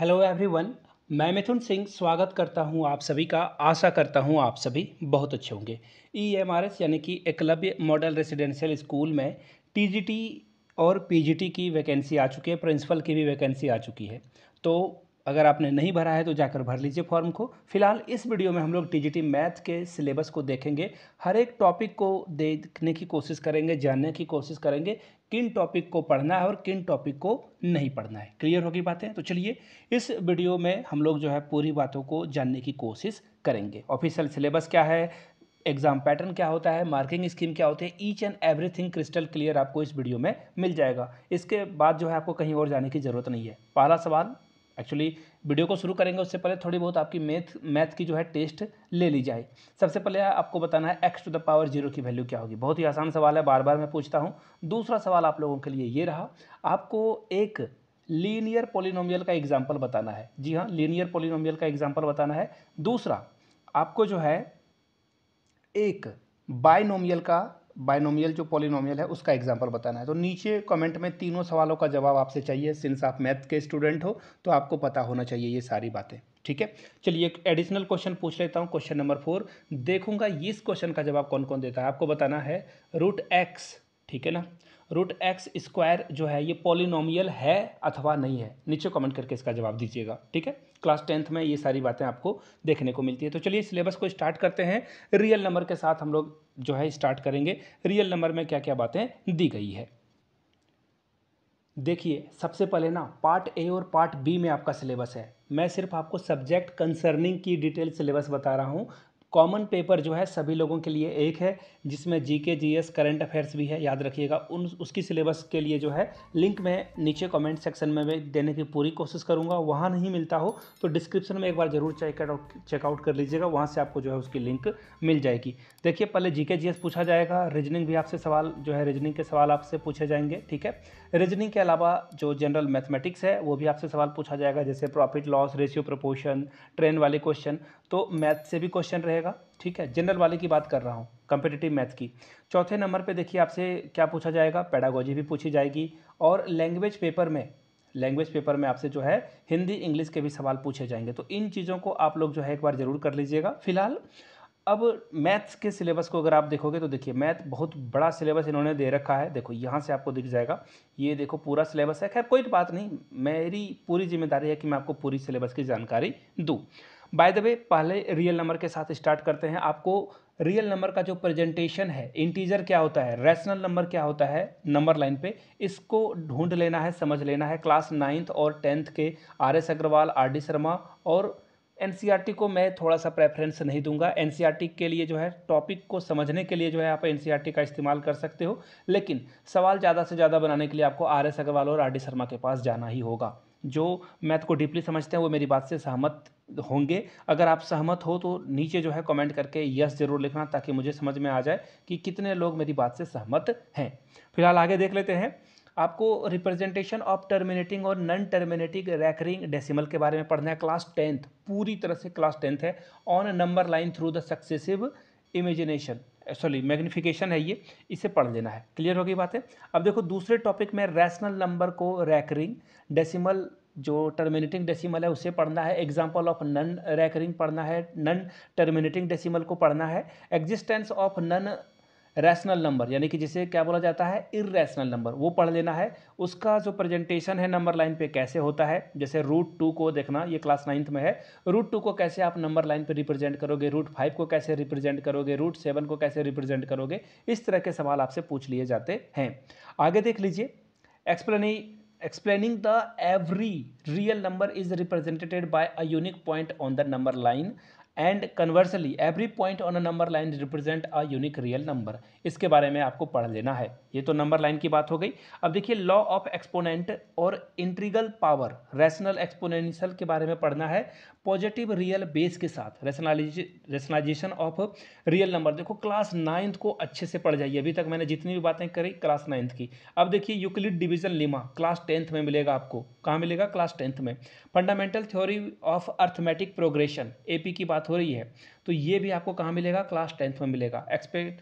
hello everyone मैं मिथुन सिंह स्वागत करता हूं आप सभी का आशा करता हूं आप सभी बहुत अच्छे होंगे ई एम आर एस यानी कि एकलव्य मॉडल रेसिडेंशियल स्कूल में टी और पी की वैकेंसी आ चुकी है प्रिंसिपल की भी वैकेंसी आ चुकी है तो अगर आपने नहीं भरा है तो जाकर भर लीजिए फॉर्म को फिलहाल इस वीडियो में हम लोग टीजीटी मैथ के सिलेबस को देखेंगे हर एक टॉपिक को देखने की कोशिश करेंगे जानने की कोशिश करेंगे किन टॉपिक को पढ़ना है और किन टॉपिक को नहीं पढ़ना है क्लियर होगी बातें तो चलिए इस वीडियो में हम लोग जो है पूरी बातों को जानने की कोशिश करेंगे ऑफिशियल सिलेबस क्या है एग्जाम पैटर्न क्या होता है मार्किंग स्कीम क्या होती है each and everything crystal clear आपको इस वीडियो में मिल जाएगा इसके बाद जो है आपको कहीं और जाने की ज़रूरत नहीं है पहला सवाल एक्चुअली वीडियो को शुरू करेंगे उससे पहले थोड़ी बहुत आपकी मैथ मैथ की जो है टेस्ट ले ली जाए सबसे पहले आपको बताना है x to the power zero की वैल्यू क्या होगी बहुत ही आसान सवाल है बार बार मैं पूछता हूँ दूसरा सवाल आप लोगों के लिए ये रहा आपको एक लीनियर पोलिनोमियल का एग्जाम्पल बताना है जी हाँ लीनियर पोलिनोमियल का एग्जाम्पल बताना है दूसरा आपको जो है एक बायनोमियल का बायनोमियल जो पॉलिनोमियल है उसका एग्जाम्पल बताना है तो नीचे कमेंट में तीनों सवालों का जवाब आपसे चाहिए सिंस आप मैथ के स्टूडेंट हो तो आपको पता होना चाहिए ये सारी बातें ठीक है चलिए एक एडिशनल क्वेश्चन पूछ लेता हूँ क्वेश्चन नंबर फोर देखूंगा इस क्वेश्चन का जवाब कौन कौन देता है आपको बताना है रूट एक्स ठीक है ना रूट एक्स स्क्वायर जो है ये पॉलिनोमियल है अथवा नहीं है नीचे कमेंट करके इसका जवाब दीजिएगा ठीक है क्लास टेंथ में ये सारी बातें आपको देखने को मिलती है तो चलिए सिलेबस को स्टार्ट करते हैं रियल नंबर के साथ हम लोग जो है स्टार्ट करेंगे रियल नंबर में क्या क्या बातें दी गई है देखिए सबसे पहले ना पार्ट ए और पार्ट बी में आपका सिलेबस है मैं सिर्फ आपको सब्जेक्ट कंसर्निंग की डिटेल सिलेबस बता रहा हूँ कॉमन पेपर जो है सभी लोगों के लिए एक है जिसमें जीके जीएस करंट अफेयर्स भी है याद रखिएगा उन उसकी सिलेबस के लिए जो है लिंक मैं नीचे कमेंट सेक्शन में भी देने की पूरी कोशिश करूँगा वहाँ नहीं मिलता हो तो डिस्क्रिप्शन में एक बार ज़रूर चेकआउट चेकआउट कर लीजिएगा वहाँ से आपको जो है उसकी लिंक मिल जाएगी देखिए पहले जी के पूछा जाएगा रीजनिंग भी आपसे सवाल जो है रीजनिंग के सवाल आपसे पूछे जाएंगे ठीक है रीजनिंग के अलावा जो जनरल मैथमेटिक्स है वो भी आपसे सवाल पूछा जाएगा जैसे profit loss ratio proportion train वाले क्वेश्चन तो मैथ से भी क्वेश्चन रहेगा रहेगा ठीक है जनरल वाले की बात कर रहा हूँ कंपिटेटिव मैथ की चौथे नंबर पे देखिए आपसे क्या पूछा जाएगा पैडागोजी भी पूछी जाएगी और लैंग्वेज पेपर में लैंग्वेज पेपर में आपसे जो है हिंदी इंग्लिश के भी सवाल पूछे जाएंगे तो इन चीज़ों को आप लोग जो है एक बार ज़रूर कर लीजिएगा फिलहाल अब मैथ्स के सिलेबस को अगर आप देखोगे तो देखिए मैथ बहुत बड़ा सिलेबस इन्होंने दे रखा है देखो यहाँ से आपको दिख जाएगा ये देखो पूरा सिलेबस है खैर कोई तो बात नहीं मेरी पूरी जिम्मेदारी है कि मैं आपको पूरी सिलेबस की जानकारी दूँ बाय द वे पहले रियल नंबर के साथ स्टार्ट करते हैं आपको रियल नंबर का जो प्रेजेंटेशन है इंटीजर क्या होता है रैशनल नंबर क्या होता है नंबर लाइन पे इसको ढूंढ लेना है समझ लेना है क्लास नाइन्थ और टेंथ के R S Agarwal R D Sharma और एन e को मैं थोड़ा सा प्रेफरेंस नहीं दूंगा एन e के लिए जो है टॉपिक को समझने के लिए जो है आप एन e का इस्तेमाल कर सकते हो लेकिन सवाल ज़्यादा से ज़्यादा बनाने के लिए आपको आर एस अग्रवाल और आर डी शर्मा के पास जाना ही होगा जो मैथ तो को डीपली समझते हैं वो मेरी बात से सहमत होंगे अगर आप सहमत हो तो नीचे जो है कमेंट करके यस ज़रूर लिखना ताकि मुझे समझ में आ जाए कि कितने लोग मेरी बात से सहमत हैं फिलहाल आगे देख लेते हैं आपको रिप्रेजेंटेशन ऑफ टर्मिनेटिंग और नॉन टर्मिनेटिंग रैकरिंग डेसिमल के बारे में पढ़ना है क्लास टेंथ पूरी तरह से क्लास टेंथ है on number line through the successive imagination sorry magnification है ये इसे पढ़ लेना है क्लियर हो गई बात है अब देखो दूसरे टॉपिक में रैशनल नंबर को रैकरिंग डेसिमल जो टर्मिनेटिंग डेसिमल है उसे पढ़ना है एग्जाम्पल ऑफ नन रैकरिंग पढ़ना है नन टर्मिनेटिंग डेसिमल को पढ़ना है existence of non rational number यानी कि जिसे क्या बोला जाता है इरेशनल नंबर वो पढ़ लेना है उसका जो प्रेजेंटेशन है नंबर लाइन पे कैसे होता है जैसे रूट टू को देखना ये क्लास नाइन्थ में है रूट टू को कैसे आप नंबर लाइन पे रिप्रेजेंट करोगे रूट फाइव को कैसे रिप्रेजेंट करोगे रूट सेवन को कैसे रिप्रेजेंट करोगे इस तरह के सवाल आपसे पूछ लिए जाते हैं आगे देख लीजिए explaining explaining the every real number is represented by a unique point on the number line and conversely every point on a number line represent a unique real number इसके बारे में आपको पढ़ लेना है ये तो नंबर लाइन की बात हो गई अब देखिए लॉ ऑफ एक्सपोनेंट और इंट्रीगल पावर रैशनल एक्सपोनेंशियल के बारे में पढ़ना है पॉजिटिव रियल बेस के साथ रेशनलाइजेशन ऑफ रियल नंबर देखो क्लास नाइन्थ को अच्छे से पढ़ जाइए अभी तक मैंने जितनी भी बातें करी क्लास नाइन्थ की अब देखिए Euclid division lemma class tenth में मिलेगा आपको कहाँ मिलेगा क्लास टेंथ में fundamental theory of arithmetic progression AP की बात बात हो रही है तो ये भी आपको कहाँ मिलेगा क्लास टेंथ में मिलेगा expect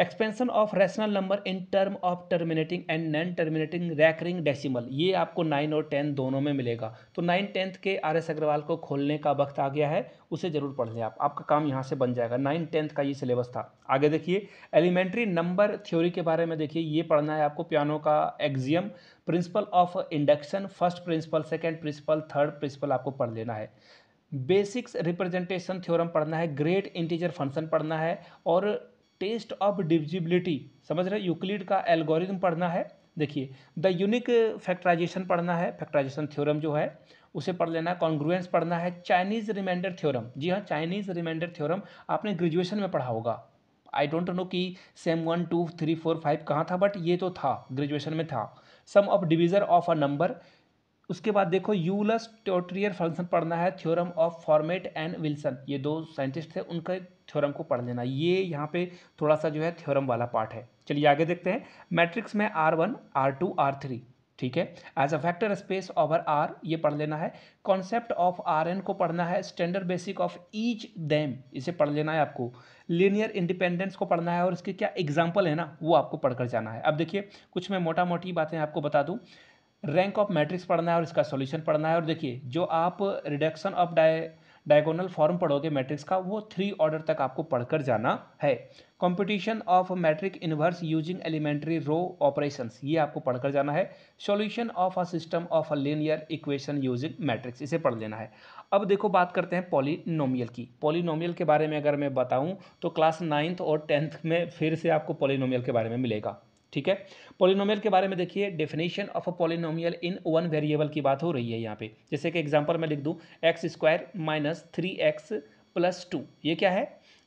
expansion of rational number in term of terminating and non terminating recurring decimal ये आपको नाइन और टेंथ दोनों में मिलेगा तो नाइन टेंथ के आर एस अग्रवाल को खोलने का वक्त आ गया है उसे जरूर पढ़ लें आप आपका काम यहाँ से बन जाएगा नाइन टेंथ का ये सिलेबस था आगे देखिए एलिमेंट्री नंबर थ्योरी के बारे में देखिए ये पढ़ना है आपको पियानो का axiom principle of induction first principle second principle third principle आपको पढ़ लेना है बेसिक्स रिप्रेजेंटेशन थ्योरम पढ़ना है ग्रेट इंटीजर फंक्शन पढ़ना है और टेस्ट ऑफ डिविजिबिलिटी समझ रहे यूक्लिड का एल्गोरिज्म पढ़ना है देखिए द यूनिक फैक्टराइजेशन पढ़ना है फैक्टराइजेशन थ्योरम जो है उसे पढ़ लेना है कॉन्ग्रुएंस पढ़ना है चाइनीज़ रिमाइंडर थ्योरम जी हाँ चाइनीज़ रिमाइंडर थ्योरम आपने ग्रेजुएशन में पढ़ा होगा आई डोंट नो कि same one two three four five कहाँ था बट ये तो था ग्रेजुएशन में था sum of divisor of a number उसके बाद देखो यूलस टोट्रियर फंक्शन पढ़ना है theorem of Fermat and Wilson ये दो साइंटिस्ट थे उनका थ्योरम को पढ़ लेना ये यहाँ पे थोड़ा सा जो है थ्योरम वाला पार्ट है चलिए आगे देखते हैं मैट्रिक्स में R one R two R three ठीक है as a factor space over R ये पढ़ लेना है कॉन्सेप्ट ऑफ आर एन को पढ़ना है standard basic of each dam इसे पढ़ लेना है आपको लीनियर इंडिपेंडेंस को पढ़ना है और इसके क्या एग्जाम्पल है ना वो आपको पढ़कर जाना है अब देखिए कुछ मैं मोटा मोटी बातें आपको बता दूँ रैंक ऑफ मैट्रिक्स पढ़ना है और इसका सॉल्यूशन पढ़ना है और देखिए जो आप reduction of di diagonal form पढ़ोगे मैट्रिक्स का वो थ्री ऑर्डर तक आपको पढ़कर जाना है competition of matrix inverse using elementary row operations ये आपको पढ़कर जाना है solution of a system of a linear equation using matrix इसे पढ़ लेना है अब देखो बात करते हैं पॉलिनोमियल की पॉलिनोमियल के बारे में अगर मैं बताऊँ तो क्लास नाइन्थ और टेंथ में फिर से आपको पॉलिनोमियल के बारे में मिलेगा ठीक है पोलिनोमियल के बारे में देखिए definition of a polynomial in one variable की बात हो रही है यहाँ पे जैसे कि एग्जांपल मैं लिख दूँ x square minus three x plus two ये क्या है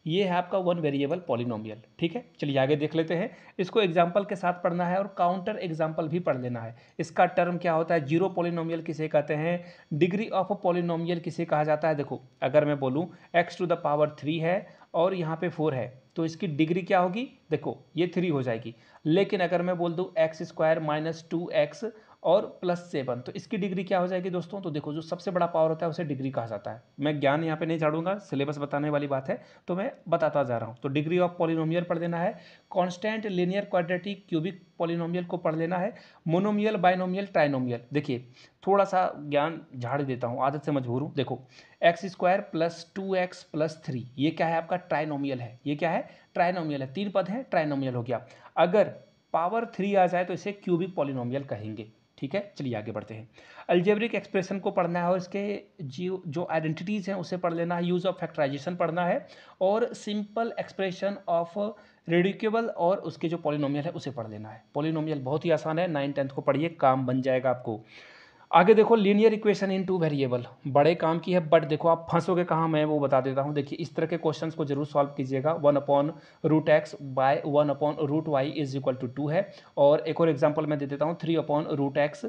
ये है आपका वन वेरिएबल पॉलिनोमियल ठीक है चलिए आगे देख लेते हैं इसको एग्जाम्पल के साथ पढ़ना है और काउंटर एग्जाम्पल भी पढ़ लेना है इसका टर्म क्या होता है जीरो पॉलिनोमियल किसे कहते हैं डिग्री ऑफ पॉलिनोमियल किसे कहा जाता है देखो अगर मैं बोलूँ x to the power three है और यहाँ पे फोर है तो इसकी डिग्री क्या होगी देखो ये थ्री हो जाएगी लेकिन अगर मैं बोल दूँ x square minus two x और प्लस सेवन तो इसकी डिग्री क्या हो जाएगी दोस्तों तो देखो जो सबसे बड़ा पावर होता है उसे डिग्री कहा जाता है मैं ज्ञान यहाँ पे नहीं झाड़ूंगा सिलेबस बताने वाली बात है तो मैं बताता जा रहा हूँ तो डिग्री ऑफ पॉलिनोमियल पढ़ लेना है constant linear quadratic cubic polynomial को पढ़ लेना है मोनोमियल बाइनोमियल ट्राइनोमियल देखिए थोड़ा सा ज्ञान झाड़ देता हूँ आदत से मजबूर हूँ देखो x square plus two x plus three ये क्या है आपका ट्राइनोमियल है ये क्या है ट्राइनोमियल है तीन पद है ट्राइनोमियल हो गया अगर पावर थ्री आ जाए तो इसे क्यूबिक पॉलिनोमियल कहेंगे ठीक है चलिए आगे बढ़ते हैं अल्जेब्रिक एक्सप्रेशन को पढ़ना है और इसके जीव जो आइडेंटिटीज़ हैं उसे पढ़ लेना है यूज़ ऑफ फैक्टराइजेशन पढ़ना है और सिंपल एक्सप्रेशन ऑफ रेडिकेबल और उसके जो पॉलिनोमियल है उसे पढ़ लेना है पॉलिनोमियल बहुत ही आसान है नाइन टेंथ को पढ़िए काम बन जाएगा आपको आगे देखो linear equation in two variable बड़े काम की है बट देखो आप फंसोगे कहाँ मैं वो बता देता हूँ देखिए इस तरह के क्वेश्चन को जरूर सॉल्व कीजिएगा one upon root x by one upon root y is equal to two है और एक और एग्जाम्पल मैं दे देता हूँ three upon root x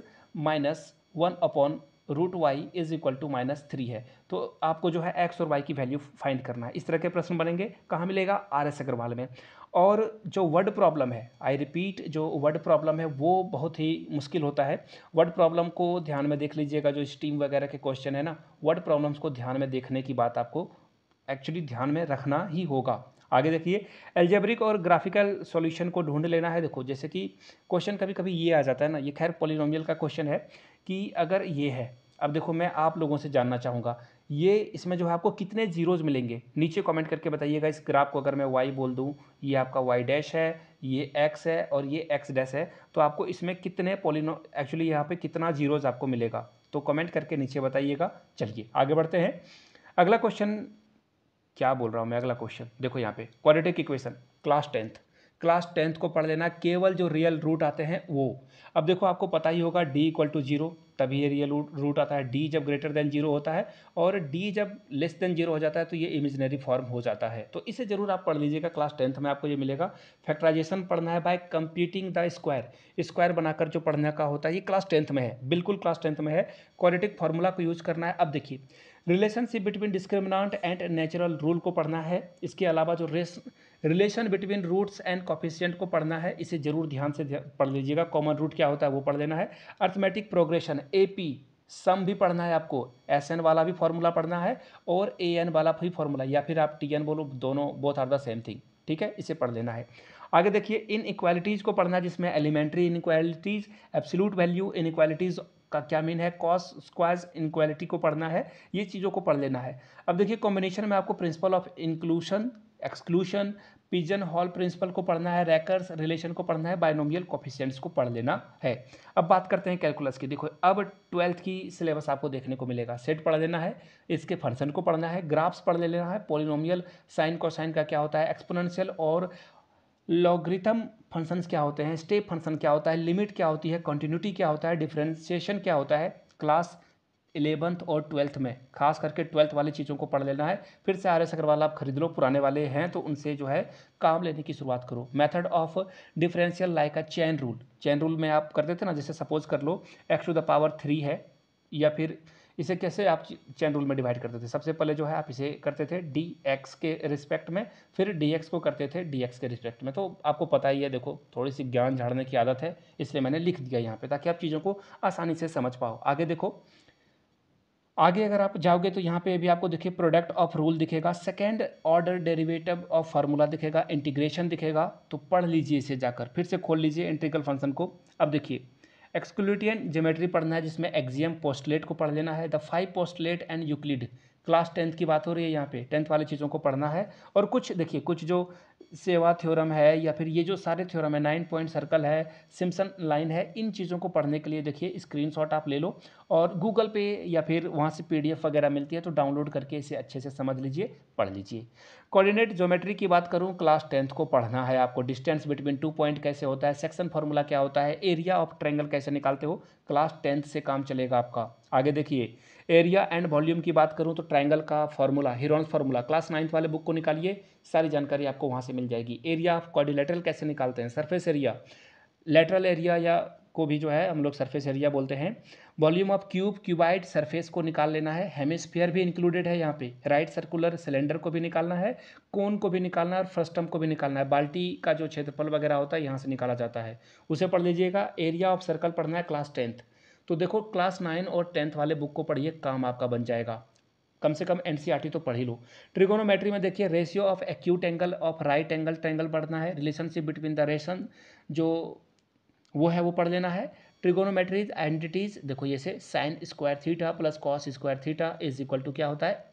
minus one upon root y is equal to minus three है तो आपको जो है एक्स और वाई की वैल्यू फाइंड करना है इस तरह के प्रश्न बनेंगे कहाँ मिलेगा आर एस अग्रवाल में और जो वर्ड प्रॉब्लम है आई रिपीट जो वर्ड प्रॉब्लम है वो बहुत ही मुश्किल होता है वर्ड प्रॉब्लम को ध्यान में देख लीजिएगा जो स्टीम वगैरह के क्वेश्चन है ना वर्ड प्रॉब्लम्स को ध्यान में देखने की बात आपको एक्चुअली ध्यान में रखना ही होगा आगे देखिए एल्जेब्रिक और ग्राफिकल सॉल्यूशन को ढूंढ लेना है देखो जैसे कि क्वेश्चन कभी कभी ये आ जाता है ना ये खैर पोलिनोमियल का क्वेश्चन है कि अगर ये है अब देखो मैं आप लोगों से जानना चाहूँगा ये इसमें जो है आपको कितने जीरोज़ मिलेंगे नीचे कमेंट करके बताइएगा इस ग्राफ को अगर मैं वाई बोल दूँ ये आपका वाई डैश है ये एक्स है और ये एक्स डैश है तो आपको इसमें कितने पोलिनो एक्चुअली यहाँ पे कितना जीरोज़ आपको मिलेगा तो कमेंट करके नीचे बताइएगा चलिए आगे बढ़ते हैं अगला क्वेश्चन क्या बोल रहा हूँ मैं अगला क्वेश्चन देखो यहाँ पे quadratic equation class tenth class tenth को पढ़ लेना केवल जो रियल रूट आते हैं वो अब देखो आपको पता ही होगा डी इक्वल टू जीरो तभी ये रियल रूट आता है डी जब ग्रेटर देन जीरो होता है और डी जब लेस देन जीरो हो जाता है तो ये इमेजनरी फॉर्म हो जाता है तो इसे ज़रूर आप पढ़ लीजिएगा क्लास टेंथ में आपको ये मिलेगा फैक्टराइजेशन पढ़ना है by computing the square square बनाकर जो पढ़ने का होता है ये क्लास टेंथ में है बिल्कुल क्लास टेंथ में है क्वालिटिक फार्मूला को यूज़ करना है अब देखिए relationship between discriminant and natural rule को पढ़ना है इसके अलावा जो रेस relation between roots and coefficient को पढ़ना है इसे जरूर ध्यान से पढ़ लीजिएगा कॉमन रूट क्या होता है वो पढ़ लेना है arithmetic progression A P sum भी पढ़ना है आपको एस एन वाला भी फॉर्मूला पढ़ना है और ए एन वाला भी फॉर्मूला या फिर आप टी एन बोलो दोनों both are the same thing ठीक है इसे पढ़ लेना है आगे देखिए इन इक्वालिटीज़ को पढ़ना है जिसमें elementary inequalities absolute value inequalities का क्या मीन है कॉस स्क्वायर्स इनक्वालिटी को पढ़ना है ये चीज़ों को पढ़ लेना है अब देखिए कॉम्बिनेशन में आपको principle of inclusion exclusion pigeon hole principle को पढ़ना है रैकर्स रिलेशन को पढ़ना है बायनोमियल कॉफिशियंट्स को पढ़ लेना है अब बात करते हैं कैलकुलस की देखो अब ट्वेल्थ की सिलेबस आपको देखने को मिलेगा सेट पढ़ लेना है इसके फंक्शन को पढ़ना है ग्राफ्स पढ़ ले लेना है पोलिनोमियल साइन कोसाइन का क्या होता है एक्सपोनेंशियल और लॉग्रिथम फंक्शंस क्या होते हैं स्टेप फंक्शन क्या होता है लिमिट क्या होती है कंटिन्यूटी क्या होता है डिफ्रेंशिएशन क्या होता है क्लास इलेवंथ और ट्वेल्थ में खास करके ट्वेल्थ वाली चीज़ों को पढ़ लेना है फिर से आर एस अग्रवाल आप खरीद लो पुराने वाले हैं तो उनसे जो है काम लेने की शुरुआत करो method of differential like a chain rule chain rule में आप करते थे ना जैसे सपोज कर लो x to the power three है या फिर इसे कैसे आप चैन रूल में डिवाइड करते थे सबसे पहले जो है आप इसे करते थे डी एक्स के रिस्पेक्ट में फिर डी एक्स को करते थे डी एक्स के रिस्पेक्ट में तो आपको पता ही है देखो थोड़ी सी ज्ञान झाड़ने की आदत है इसलिए मैंने लिख दिया यहाँ पर ताकि आप चीज़ों को आसानी से समझ पाओ आगे देखो आगे अगर आप जाओगे तो यहाँ पे भी आपको देखिए प्रोडक्ट ऑफ रूल दिखेगा second order derivative of formula दिखेगा इंटीग्रेशन दिखेगा तो पढ़ लीजिए इसे जाकर फिर से खोल लीजिए इंटीग्रल फंक्शन को अब देखिए एक्सक्लूटियन ज्योमेट्री पढ़ना है जिसमें एक्जियम पोस्टलेट को पढ़ लेना है the five postulate and Euclid class tenth की बात हो रही है यहाँ पे टेंथ वाली चीज़ों को पढ़ना है और कुछ देखिए कुछ जो सेवा थ्योरम है या फिर ये जो सारे थ्योरम है नाइन पॉइंट सर्कल है सिम्सन लाइन है इन चीज़ों को पढ़ने के लिए देखिए स्क्रीनशॉट आप ले लो और गूगल पे या फिर वहाँ से पीडीएफ वगैरह मिलती है तो डाउनलोड करके इसे अच्छे से समझ लीजिए पढ़ लीजिए कोऑर्डिनेट ज्योमेट्री की बात करूँ क्लास टेंथ को पढ़ना है आपको डिस्टेंस बिटवीन टू पॉइंट कैसे होता है सेक्शन फार्मूला क्या होता है एरिया ऑफ ट्रैंगल कैसे निकालते हो क्लास टेंथ से काम चलेगा आपका आगे देखिए एरिया एंड वॉल्यूम की बात करूँ तो ट्राइंगल का formula Heron's formula class ninth वाले बुक को निकालिए सारी जानकारी आपको वहाँ से मिल जाएगी एरिया ऑफ कॉर्डिलेटरल कैसे निकालते हैं सरफेस एरिया लेटरल एरिया या को भी जो है हम लोग सरफेस एरिया बोलते हैं volume of cube cuboid surface को निकाल लेना है हेमिस्फीयर भी इंक्लूडेड है यहाँ पे राइट सर्कुलर सिलेंडर को भी निकालना है कोन को भी निकालना है और फ्रस्टम को भी निकालना है बाल्टी का जो क्षेत्रफल वगैरह होता है यहाँ से निकाला जाता है उसे पढ़ लीजिएगा एरिया ऑफ सर्कल पढ़ना है क्लास टेंथ तो देखो क्लास नाइन और टेंथ वाले बुक को पढ़िए काम आपका बन जाएगा कम से कम एन e तो पढ़ ही लो ट्रिगोनोमेट्री में देखिए ratio of acute angle of right angle triangle पढ़ना है रिलेशनशिप बिटवीन द रेशन जो वो है वो पढ़ लेना है ट्रिगोनोमेट्रीज आइडेंटिटीज देखो ये से sine square theta plus cos square theta is equal to क्या होता है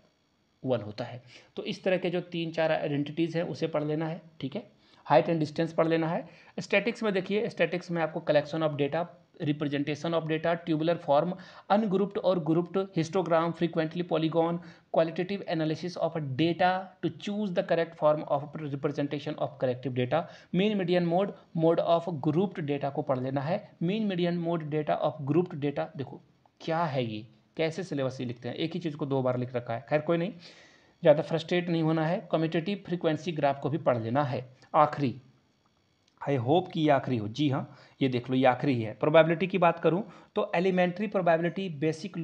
वन होता है तो इस तरह के जो तीन चार आइडेंटिटीज़ हैं उसे पढ़ लेना है ठीक है हाइट एंड डिस्टेंस पढ़ लेना है स्टैटिक्स में देखिए स्टैटिक्स में आपको collection of data representation of data tubular form ungrouped और grouped histogram frequently polygon qualitative analysis of data to choose the correct form of representation of corrective data mean median mode mode of grouped data को पढ़ लेना है mean median mode data of grouped data देखो क्या है ये कैसे syllabus ये लिखते हैं एक ही चीज़ को दो बार लिख रखा है खैर कोई नहीं ज़्यादा फ्रस्ट्रेट नहीं होना है कम्यूटेटिव फ्रिक्वेंसी ग्राफ को भी पढ़ लेना है आखिरी आई होप कि ये आखिरी हो जी हाँ ये देख लो ये आखिरी है प्रोबेबिलिटी की बात करूँ तो एलिमेंट्री प्रोबेबिलिटी बेसिक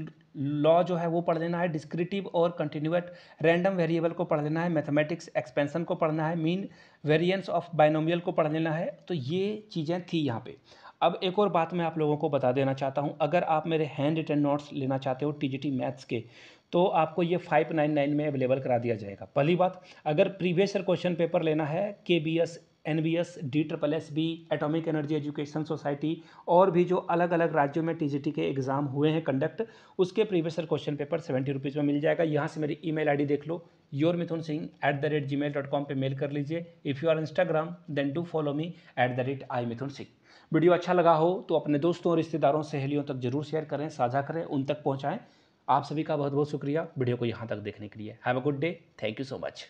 लॉ जो है वो पढ़ लेना है डिस्क्रिटिव और कंटिन्यूट रैंडम वेरिएबल को पढ़ लेना है मैथमेटिक्स एक्सपेंशन को पढ़ना है मीन वेरिएंस ऑफ बाइनोमियल को पढ़ लेना है तो ये चीज़ें थी यहाँ पे अब एक और बात मैं आप लोगों को बता देना चाहता हूँ अगर आप मेरे हैंड रिटर्न नोट्स लेना चाहते हो टी मैथ्स के तो आपको ये फाइव नाइन नाइन में अवेलेबल करा दिया जाएगा पहली बात अगर प्रीवियस ईयर क्वेश्चन पेपर लेना है के B S N B S D triple S B atomic energy education society और भी जो अलग अलग राज्यों में टी जी टी के एग्ज़ाम हुए हैं कंडक्ट उसके previous question paper seventy rupees में मिल जाएगा यहाँ से मेरी ई मेल आई डी देख लो your Mithun Singh at the rate Gmail dot com पर मेल कर लीजिए if you are Instagram then to follow me at the rate I Mithun Singh video अच्छा लगा हो तो अपने दोस्तों और रिश्तेदारों सहेलियों तक जरूर शेयर करें साझा करें उन तक पहुँचाएँ आप सभी का बहुत बहुत शुक्रिया वीडियो को यहाँ तक देखने के लिए have a good day thank you so much